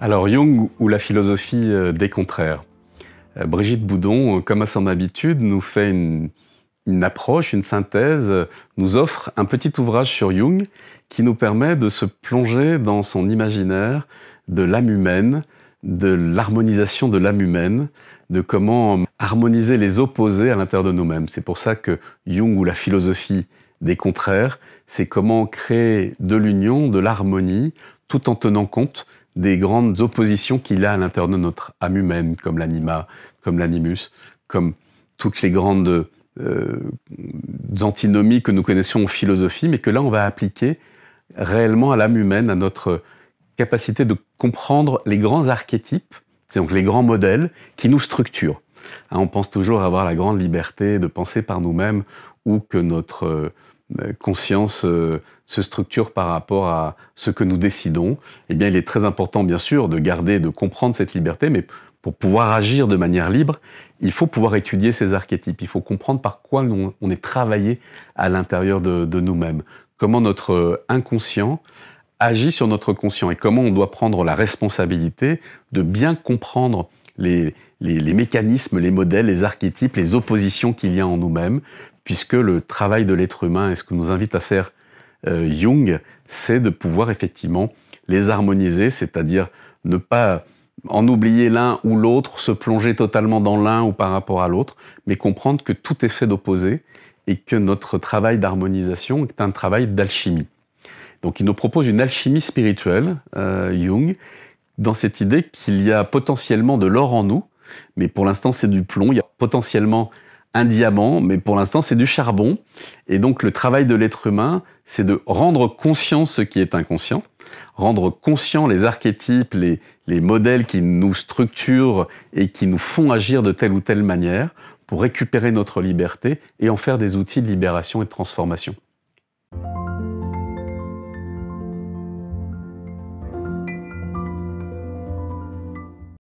Alors Jung ou la philosophie euh, des contraires. Euh, Brigitte Boudon, euh, comme à son habitude, nous fait une, approche, une synthèse, nous offre un petit ouvrage sur Jung qui nous permet de se plonger dans son imaginaire de l'âme humaine, de l'harmonisation de l'âme humaine, de comment harmoniser les opposés à l'intérieur de nous-mêmes. C'est pour ça que Jung ou la philosophie des contraires, c'est comment créer de l'union, de l'harmonie, tout en tenant compte des grandes oppositions qu'il a à l'intérieur de notre âme humaine, comme l'anima, comme l'animus, comme toutes les grandes euh, antinomies que nous connaissions en philosophie, mais que là, on va appliquer réellement à l'âme humaine, à notre capacité de comprendre les grands archétypes, c'est donc les grands modèles qui nous structurent. Hein, on pense toujours avoir la grande liberté de penser par nous-mêmes ou que notre euh, euh, conscience euh, se structure par rapport à ce que nous décidons, eh bien, il est très important, bien sûr, de garder, de comprendre cette liberté, mais pour pouvoir agir de manière libre, il faut pouvoir étudier ces archétypes, il faut comprendre par quoi on, est travaillé à l'intérieur de, nous-mêmes, comment notre inconscient agit sur notre conscient et comment on doit prendre la responsabilité de bien comprendre les, mécanismes, les modèles, les archétypes, les oppositions qu'il y a en nous-mêmes, puisque le travail de l'être humain et ce que nous invite à faire euh, Jung, c'est de pouvoir effectivement les harmoniser, c'est-à-dire ne pas en oublier l'un ou l'autre, se plonger totalement dans l'un ou par rapport à l'autre, mais comprendre que tout est fait d'opposé, et que notre travail d'harmonisation est un travail d'alchimie. Donc il nous propose une alchimie spirituelle, euh, Jung, dans cette idée qu'il y a potentiellement de l'or en nous, mais pour l'instant c'est du plomb, il y a potentiellement un diamant, mais pour l'instant c'est du charbon. Et donc le travail de l'être humain, c'est de rendre conscient ce qui est inconscient, rendre conscient les archétypes, les, les modèles qui nous structurent et qui nous font agir de telle ou telle manière pour récupérer notre liberté et en faire des outils de libération et de transformation.